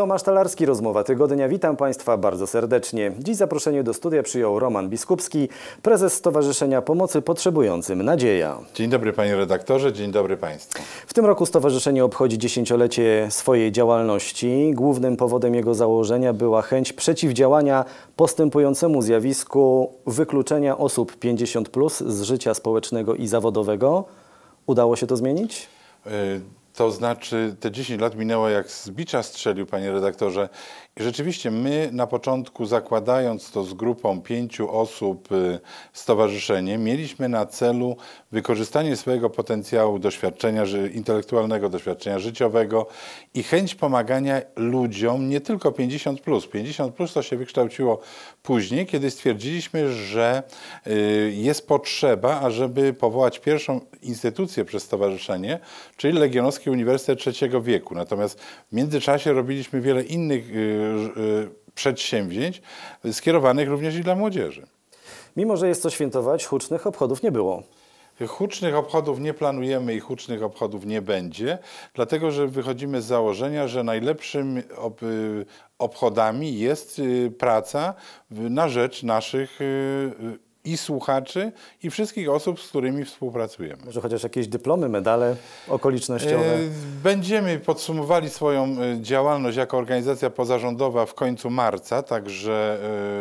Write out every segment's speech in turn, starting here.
Tomasz Talarski, Rozmowa Tygodnia. Witam Państwa bardzo serdecznie. Dziś zaproszenie do studia przyjął Roman Biskupski, prezes Stowarzyszenia Pomocy Potrzebującym Nadzieja. Dzień dobry Panie redaktorze, dzień dobry Państwu. W tym roku stowarzyszenie obchodzi dziesięciolecie swojej działalności. Głównym powodem jego założenia była chęć przeciwdziałania postępującemu zjawisku wykluczenia osób 50 plus z życia społecznego i zawodowego. Udało się to zmienić? Y to znaczy, te 10 lat minęło jak z bicia strzelił, panie redaktorze. I rzeczywiście my na początku, zakładając to z grupą pięciu osób, y, stowarzyszenie, mieliśmy na celu wykorzystanie swojego potencjału doświadczenia intelektualnego, doświadczenia życiowego i chęć pomagania ludziom, nie tylko 50. Plus. 50 plus to się wykształciło później, kiedy stwierdziliśmy, że y, jest potrzeba, ażeby powołać pierwszą instytucję przez stowarzyszenie, czyli Legionowski Polski Uniwersytet Trzeciego Wieku. Natomiast w międzyczasie robiliśmy wiele innych y, y, przedsięwzięć skierowanych również i dla młodzieży. Mimo, że jest co świętować, hucznych obchodów nie było. Hucznych obchodów nie planujemy i hucznych obchodów nie będzie, dlatego że wychodzimy z założenia, że najlepszym ob y, obchodami jest praca na rzecz naszych i słuchaczy, i wszystkich osób, z którymi współpracujemy. Może chociaż jakieś dyplomy, medale okolicznościowe? E, będziemy podsumowali swoją e, działalność jako organizacja pozarządowa w końcu marca, także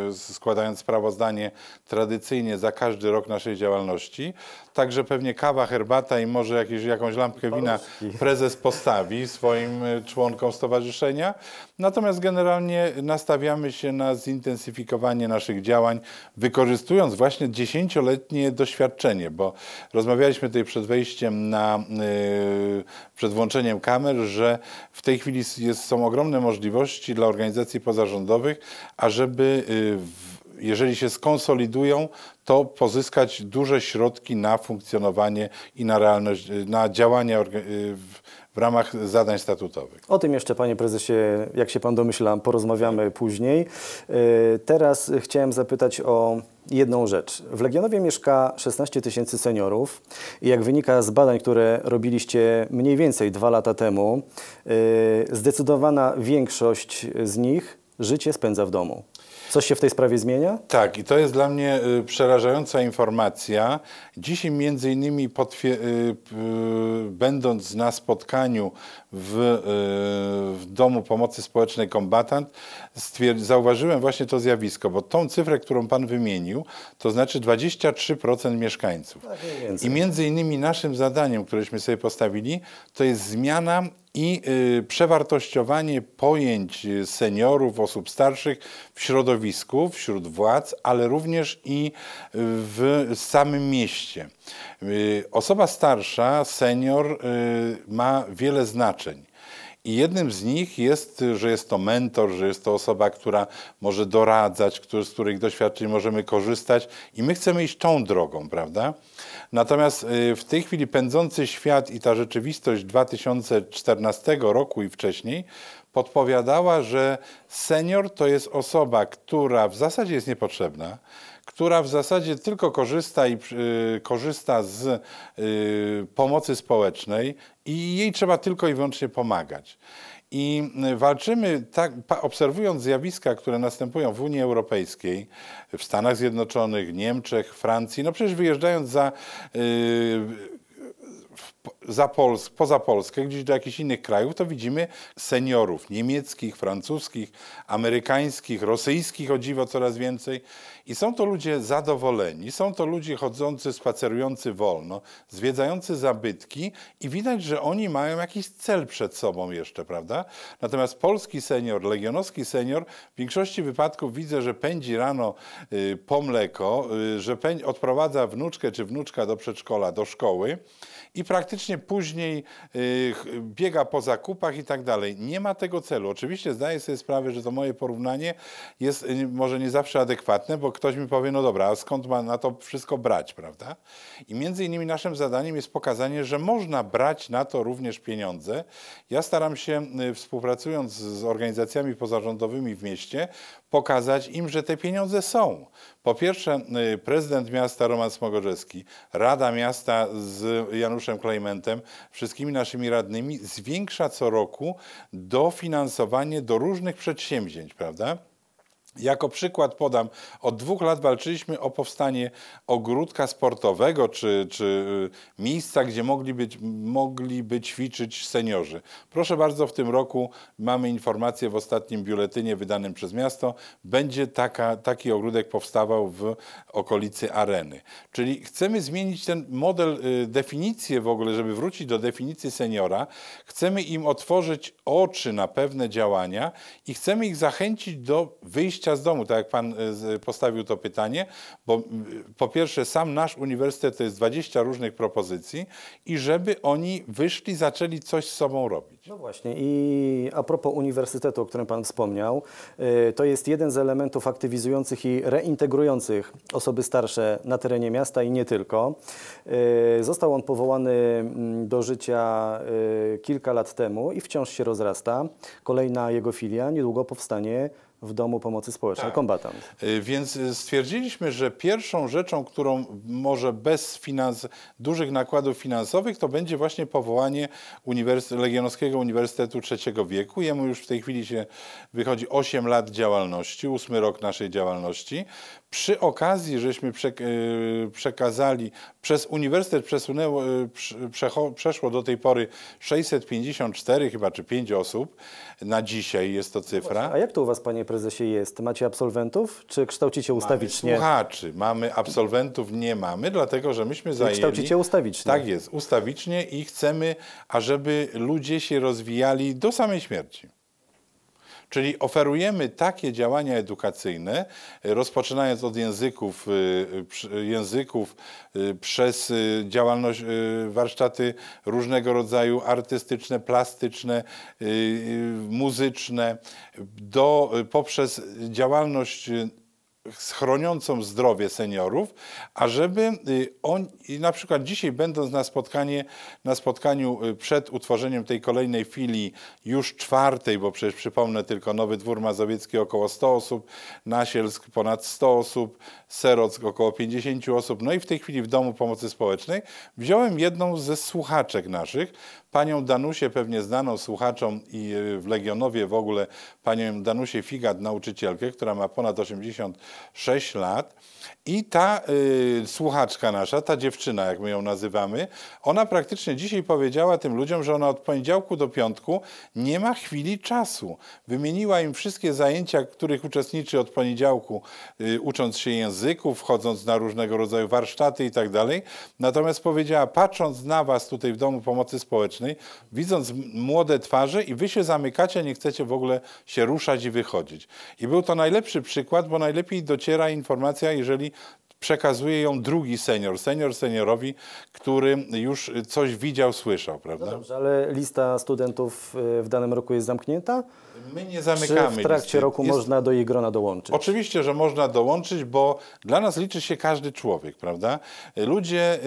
e, składając sprawozdanie tradycyjnie za każdy rok naszej działalności także pewnie kawa, herbata i może jakieś, jakąś lampkę wina prezes postawi swoim e, członkom stowarzyszenia. Natomiast generalnie nastawiamy się na zintensyfikowanie naszych działań, wykorzystując właśnie dziesięcioletnie doświadczenie, bo rozmawialiśmy tutaj przed wejściem na, e, przed włączeniem kamer, że w tej chwili jest, są ogromne możliwości dla organizacji pozarządowych, ażeby e, w jeżeli się skonsolidują, to pozyskać duże środki na funkcjonowanie i na realność, y, na działania y, w ramach zadań statutowych. O tym jeszcze, panie prezesie, jak się pan domyśla, porozmawiamy później. Y, teraz chciałem zapytać o jedną rzecz. W Legionowie mieszka 16 tysięcy seniorów i jak wynika z badań, które robiliście mniej więcej dwa lata temu, zdecydowana większość z nich życie spędza w domu. Coś się w tej sprawie zmienia? Tak, i to jest dla mnie y, przerażająca informacja. Dzisiaj między innymi y, y, będąc na spotkaniu w, w Domu Pomocy Społecznej Kombatant zauważyłem właśnie to zjawisko, bo tą cyfrę, którą Pan wymienił, to znaczy 23% mieszkańców. Tak I między innymi naszym zadaniem, któreśmy sobie postawili, to jest zmiana i y, przewartościowanie pojęć y, seniorów, osób starszych w środowisku, wśród władz, ale również i y, w samym mieście. Osoba starsza, senior ma wiele znaczeń. I jednym z nich jest, że jest to mentor, że jest to osoba, która może doradzać, który, z których doświadczeń możemy korzystać i my chcemy iść tą drogą, prawda? Natomiast y, w tej chwili pędzący świat i ta rzeczywistość 2014 roku i wcześniej podpowiadała, że senior to jest osoba, która w zasadzie jest niepotrzebna, która w zasadzie tylko korzysta, i, y, korzysta z y, pomocy społecznej i jej trzeba tylko i wyłącznie pomagać. I y, walczymy, tak, obserwując zjawiska, które następują w Unii Europejskiej, w Stanach Zjednoczonych, Niemczech, Francji, no przecież wyjeżdżając za. Y, za Pols poza Polskę, gdzieś do jakichś innych krajów, to widzimy seniorów niemieckich, francuskich, amerykańskich, rosyjskich, o dziwo coraz więcej. I są to ludzie zadowoleni, są to ludzie chodzący, spacerujący wolno, zwiedzający zabytki i widać, że oni mają jakiś cel przed sobą jeszcze, prawda? Natomiast polski senior, legionowski senior, w większości wypadków widzę, że pędzi rano y, po mleko, y, że odprowadza wnuczkę czy wnuczka do przedszkola, do szkoły i praktycznie później y, biega po zakupach i tak dalej. Nie ma tego celu. Oczywiście zdaję sobie sprawę, że to moje porównanie jest y, może nie zawsze adekwatne, bo ktoś mi powie, no dobra, a skąd ma na to wszystko brać, prawda? I między innymi naszym zadaniem jest pokazanie, że można brać na to również pieniądze. Ja staram się, y, współpracując z organizacjami pozarządowymi w mieście, pokazać im, że te pieniądze są. Po pierwsze, y, prezydent miasta Roman Smogorzewski, Rada Miasta z Januszem Klejmentem, wszystkimi naszymi radnymi zwiększa co roku dofinansowanie do różnych przedsięwzięć, prawda? Jako przykład podam, od dwóch lat walczyliśmy o powstanie ogródka sportowego czy, czy y, miejsca, gdzie mogli być, mogliby ćwiczyć seniorzy. Proszę bardzo, w tym roku mamy informację w ostatnim biuletynie wydanym przez miasto, będzie taka, taki ogródek powstawał w okolicy areny. Czyli chcemy zmienić ten model, y, definicję w ogóle, żeby wrócić do definicji seniora. Chcemy im otworzyć oczy na pewne działania i chcemy ich zachęcić do wyjścia wyjścia z domu, tak jak Pan y, postawił to pytanie, bo y, po pierwsze sam nasz uniwersytet to jest 20 różnych propozycji i żeby oni wyszli, zaczęli coś z sobą robić. No właśnie i a propos uniwersytetu, o którym Pan wspomniał, y, to jest jeden z elementów aktywizujących i reintegrujących osoby starsze na terenie miasta i nie tylko. Został on powołany mm, do życia kilka lat temu i wciąż się rozrasta. Kolejna jego filia niedługo powstanie w Domu Pomocy Społecznej, tak. kombatant. Y, więc y, stwierdziliśmy, że pierwszą rzeczą, którą może bez finans, dużych nakładów finansowych, to będzie właśnie powołanie Uniwers Legionowskiego Uniwersytetu Trzeciego Wieku. Jemu już w tej chwili się wychodzi 8 lat działalności, ósmy rok naszej działalności. Przy okazji, żeśmy y, przekazali, przez uniwersytet przesunęło, y, przeszło do tej pory 654 chyba, czy 5 osób. Na dzisiaj jest to cyfra. A jak to u Was, panie prezesie, jest? Macie absolwentów, czy kształcicie ustawicznie? Mamy słuchaczy. Mamy absolwentów, nie mamy, dlatego że myśmy zajęli... Kształcicie ustawicznie. Tak jest, ustawicznie i chcemy, ażeby ludzie się rozwijali do samej śmierci. Czyli oferujemy takie działania edukacyjne, e, rozpoczynając od języków, e, e, języków przez działalność, warsztaty różnego rodzaju artystyczne, plastyczne, muzyczne, do, poprzez działalność chroniącą zdrowie seniorów, ażeby y, on, na przykład dzisiaj będąc na, spotkanie, na spotkaniu y, przed utworzeniem tej kolejnej filii, już czwartej, bo przecież przypomnę tylko Nowy Dwór Mazowiecki około 100 osób, Nasielsk ponad 100 osób, Serock około 50 osób, no i w tej chwili w Domu Pomocy Społecznej wziąłem jedną ze słuchaczek naszych, Panią Danusię, pewnie znaną słuchaczom i e, w Legionowie w ogóle, panią Danusię Figat, nauczycielkę, która ma ponad 86 lat i ta y, słuchaczka nasza, ta dziewczyna, jak my ją nazywamy, ona praktycznie dzisiaj powiedziała tym ludziom, że ona od poniedziałku do piątku nie ma chwili czasu. Wymieniła im wszystkie zajęcia, których uczestniczy od poniedziałku, y, ucząc się języków, wchodząc na różnego rodzaju warsztaty i tak dalej. Natomiast powiedziała, patrząc na was tutaj w Domu Pomocy Społecznej, widząc młode twarze i wy się zamykacie, nie chcecie w ogóle się ruszać i wychodzić. I był to najlepszy przykład, bo najlepiej dociera informacja, jeżeli przekazuje ją drugi senior, senior seniorowi, który już coś widział, słyszał, no prawda? No dobrze, ale lista studentów y, w danym roku jest zamknięta? My nie zamykamy. Czy w trakcie listy. roku jest... można do jej grona dołączyć? Oczywiście, że można dołączyć, bo dla nas liczy się każdy człowiek, prawda? Ludzie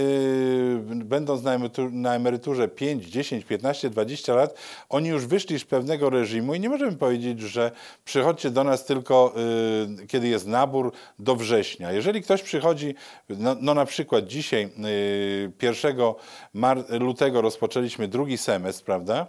yy, będąc na, emerytur, na emeryturze 5, 10, 15, 20 lat, oni już wyszli z pewnego reżimu i nie możemy powiedzieć, że przychodźcie do nas tylko yy, kiedy jest nabór do września. Jeżeli ktoś przychodzi, no, no na przykład dzisiaj yy, 1 lutego rozpoczęliśmy drugi semestr, prawda?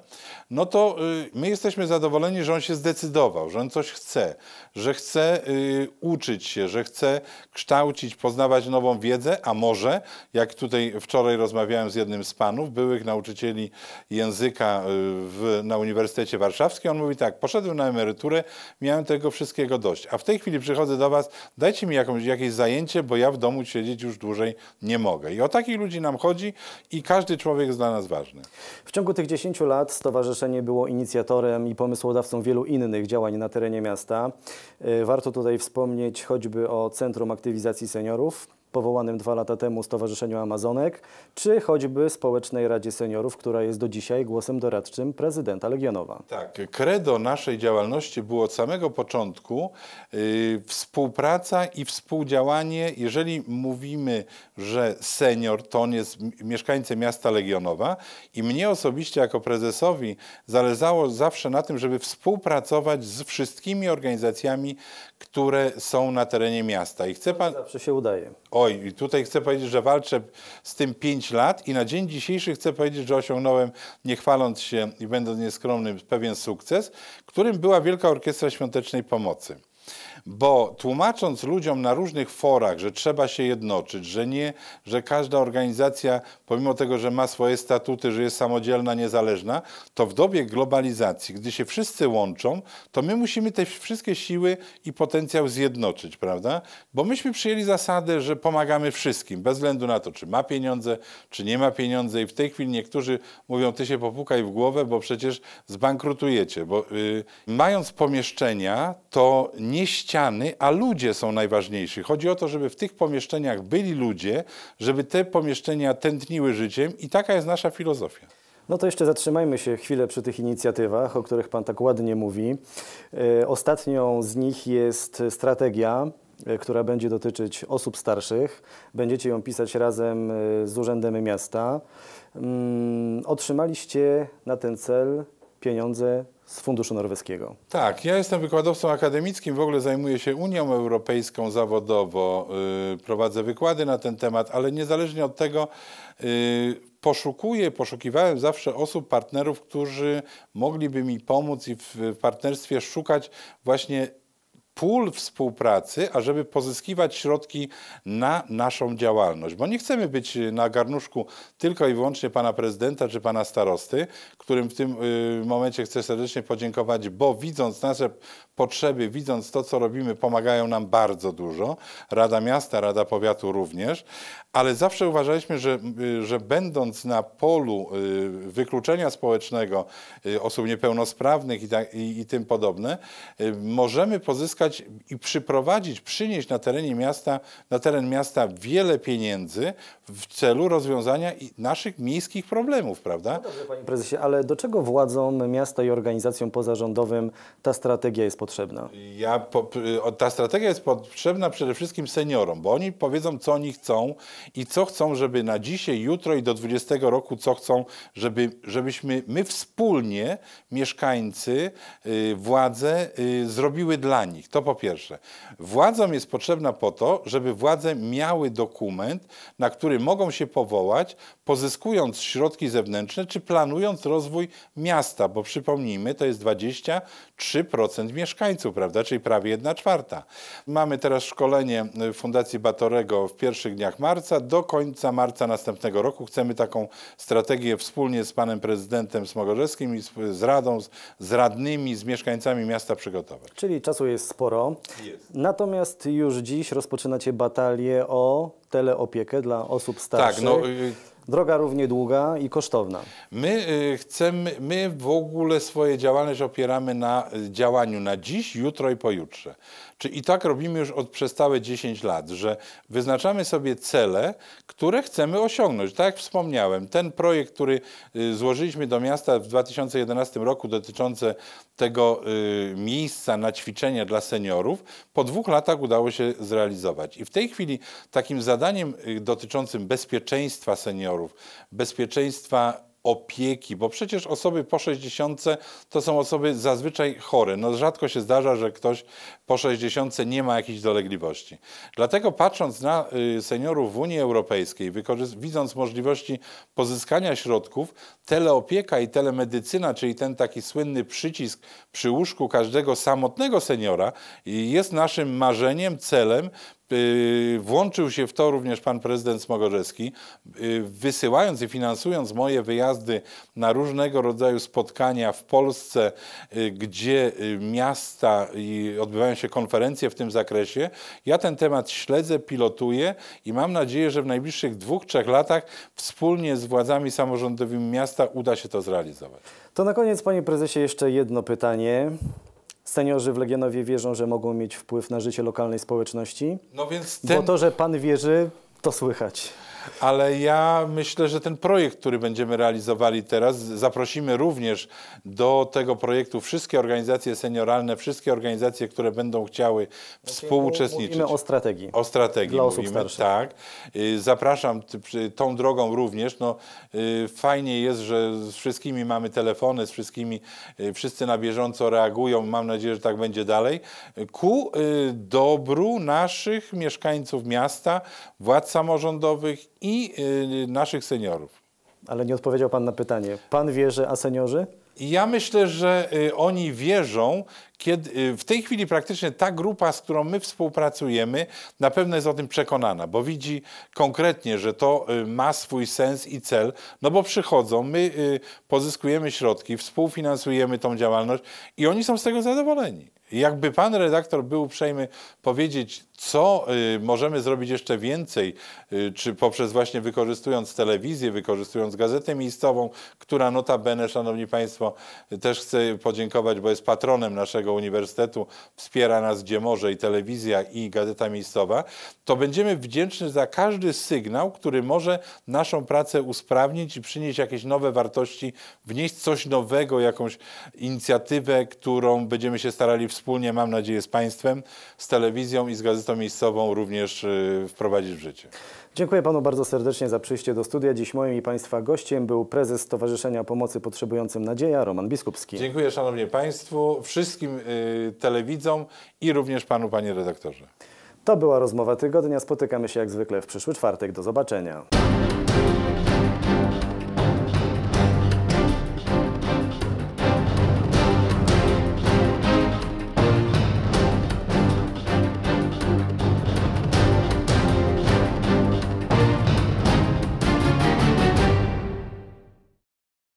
No to y, my jesteśmy zadowoleni, że że on się zdecydował, że on coś chce, że chce y, uczyć się, że chce kształcić, poznawać nową wiedzę, a może, jak tutaj wczoraj rozmawiałem z jednym z panów, byłych nauczycieli języka y, w, na Uniwersytecie Warszawskim, on mówi tak, poszedłem na emeryturę, miałem tego wszystkiego dość, a w tej chwili przychodzę do was, dajcie mi jakąś, jakieś zajęcie, bo ja w domu siedzieć już dłużej nie mogę. I o takich ludzi nam chodzi i każdy człowiek jest dla nas ważny. W ciągu tych 10 lat stowarzyszenie było inicjatorem i pomysłodawcą wielu innych działań na terenie miasta. Y, warto tutaj wspomnieć choćby o Centrum Aktywizacji Seniorów, powołanym dwa lata temu Stowarzyszeniu Amazonek, czy choćby Społecznej Radzie Seniorów, która jest do dzisiaj głosem doradczym prezydenta Legionowa. Tak, credo naszej działalności było od samego początku yy, współpraca i współdziałanie. Jeżeli mówimy, że senior to on jest mieszkańcem miasta Legionowa i mnie osobiście jako prezesowi zależało zawsze na tym, żeby współpracować z wszystkimi organizacjami, które są na terenie miasta. I chce pan... Zawsze się udaje. Oj, i tutaj chcę powiedzieć, że walczę z tym 5 lat i na dzień dzisiejszy chcę powiedzieć, że osiągnąłem, nie chwaląc się i będąc nieskromnym, pewien sukces, którym była Wielka Orkiestra Świątecznej Pomocy. Bo tłumacząc ludziom na różnych forach, że trzeba się jednoczyć, że nie, że każda organizacja, pomimo tego, że ma swoje statuty, że jest samodzielna, niezależna, to w dobie globalizacji, gdy się wszyscy łączą, to my musimy te wszystkie siły i potencjał zjednoczyć, prawda? Bo myśmy przyjęli zasadę, że pomagamy wszystkim, bez względu na to, czy ma pieniądze, czy nie ma pieniędzy i w tej chwili niektórzy mówią, ty się popukaj w głowę, bo przecież zbankrutujecie, bo yy, mając pomieszczenia, to nie ściany, a ludzie są najważniejsi. Chodzi o to, żeby w tych pomieszczeniach byli ludzie, żeby te pomieszczenia tętniły życiem i taka jest nasza filozofia. No to jeszcze zatrzymajmy się chwilę przy tych inicjatywach, o których Pan tak ładnie mówi. E, ostatnią z nich jest strategia, e, która będzie dotyczyć osób starszych. Będziecie ją pisać razem e, z Urzędem Miasta. Mm, otrzymaliście na ten cel pieniądze z funduszu norweskiego. Tak, ja jestem wykładowcą akademickim, w ogóle zajmuję się Unią Europejską zawodowo, yy, prowadzę wykłady na ten temat, ale niezależnie od tego yy, poszukuję, poszukiwałem zawsze osób, partnerów, którzy mogliby mi pomóc i w partnerstwie szukać właśnie pól współpracy, ażeby pozyskiwać środki na naszą działalność. Bo nie chcemy być y, na garnuszku tylko i wyłącznie pana prezydenta czy pana starosty, którym w tym y, momencie chcę serdecznie podziękować, bo widząc nasze potrzeby, widząc to, co robimy, pomagają nam bardzo dużo. Rada Miasta, Rada Powiatu również, ale zawsze uważaliśmy, że, y, że będąc na polu wykluczenia społecznego osób niepełnosprawnych i, i, i tym podobne, możemy pozyskać i przyprowadzić, przynieść na terenie miasta, na teren miasta wiele pieniędzy w celu rozwiązania naszych miejskich problemów, prawda? No dobrze, panie prezesie, ale do czego władzom miasta i organizacjom pozarządowym ta strategia jest potrzebna? Ja, po, ta strategia jest potrzebna przede wszystkim seniorom, bo oni powiedzą, co oni chcą i co chcą, żeby na dzisiaj, jutro i do 20 roku, co chcą, żeby, żebyśmy my wspólnie, mieszkańcy, y, władze, y, zrobiły dla nich. To po pierwsze. Władzom jest potrzebna po to, żeby władze miały dokument, na który mogą się powołać, pozyskując środki zewnętrzne czy planując rozwój miasta, bo przypomnijmy, to jest 23% mieszkańców, prawda, czyli prawie 1 czwarta. Mamy teraz szkolenie y, Fundacji Batorego w pierwszych dniach marca. Do końca marca następnego roku chcemy taką strategię wspólnie z panem prezydentem Smogorzewskim i z, radą, z, z radnymi, z mieszkańcami miasta przygotować. Czyli czasu jest sporo sporo. Jest. Natomiast już dziś rozpoczynacie batalię o teleopiekę dla osób starszych. Tak, no, y, Droga równie długa i kosztowna. My y, chcemy, my w ogóle swoje działalność opieramy na y, działaniu na dziś, jutro i pojutrze. Czy i tak robimy już od przez całe 10 lat, że wyznaczamy sobie cele, które chcemy osiągnąć. Tak jak wspomniałem, ten projekt, który y, złożyliśmy do miasta w 2011 roku dotyczący tego y, miejsca na ćwiczenia dla seniorów, po dwóch latach udało się zrealizować. I w tej chwili takim zadaniem y, dotyczącym bezpieczeństwa seniorów, bezpieczeństwa opieki, bo przecież osoby po 60 to są osoby zazwyczaj chore. No rzadko się zdarza, że ktoś po 60 nie ma jakichś dolegliwości. Dlatego patrząc na y, seniorów w Unii Europejskiej, widząc możliwości pozyskania środków, teleopieka i telemedycyna, czyli ten taki słynny przycisk przy łóżku każdego samotnego seniora jest naszym marzeniem, celem, Y, włączył się w to również pan prezydent Smogorzewski, y, wysyłając i finansując moje wyjazdy na różnego rodzaju spotkania w Polsce, y, gdzie miasta i odbywają się konferencje w tym zakresie. Ja ten temat śledzę, pilotuję i mam nadzieję, że w najbliższych dwóch, trzech latach wspólnie z władzami samorządowymi miasta uda się to zrealizować. To na koniec, panie prezesie, jeszcze jedno pytanie seniorzy w Legionowie wierzą, że mogą mieć wpływ na życie lokalnej społeczności? No więc ten... Bo to, że pan wierzy, to słychać ale ja myślę, że ten projekt, który będziemy realizowali teraz, zaprosimy również do tego projektu wszystkie organizacje senioralne, wszystkie organizacje, które będą chciały współuczestniczyć. Mówimy o strategii. O strategii Dla mówimy, osób tak. Y, zapraszam tą drogą również. No, y, fajnie jest, że z wszystkimi mamy telefony, z wszystkimi, y, wszyscy na bieżąco reagują. Mam nadzieję, że tak będzie dalej. Ku dobru naszych mieszkańców miasta, władz samorządowych i y, naszych seniorów. Ale nie odpowiedział Pan na pytanie. Pan wierzy, a seniorzy? Ja myślę, że y, oni wierzą, kiedy, y, w tej chwili praktycznie ta grupa, z którą my współpracujemy, na pewno jest o tym przekonana, bo widzi konkretnie, że to ma swój sens i cel, no bo przychodzą, my pozyskujemy środki, współfinansujemy tą działalność i oni są z tego zadowoleni. Jakby pan redaktor był uprzejmy powiedzieć, co y, możemy zrobić jeszcze więcej, y, czy poprzez właśnie wykorzystując telewizję, wykorzystując gazetę miejscową, która notabene, szanowni państwo, też chcę podziękować, bo jest patronem naszego uniwersytetu, wspiera nas gdzie może i telewizja i gazeta miejscowa, to będziemy wdzięczni za każdy sygnał, który może naszą pracę usprawnić i przynieść jakieś nowe wartości, wnieść coś nowego, jakąś inicjatywę, którą będziemy się starali współpracować wspólnie, mam nadzieję, z Państwem, z telewizją i z gazetą miejscową również y, wprowadzić w życie. Dziękuję panu bardzo serdecznie za przyjście do studia. Dziś moim i państwa gościem był prezes Stowarzyszenia Pomocy Potrzebującym Nadzieja, Roman Biskupski. Dziękuję szanowni państwu, wszystkim y, telewidzom i również panu, panie redaktorze. To była rozmowa tygodnia. Spotykamy się jak zwykle w przyszły czwartek. Do zobaczenia.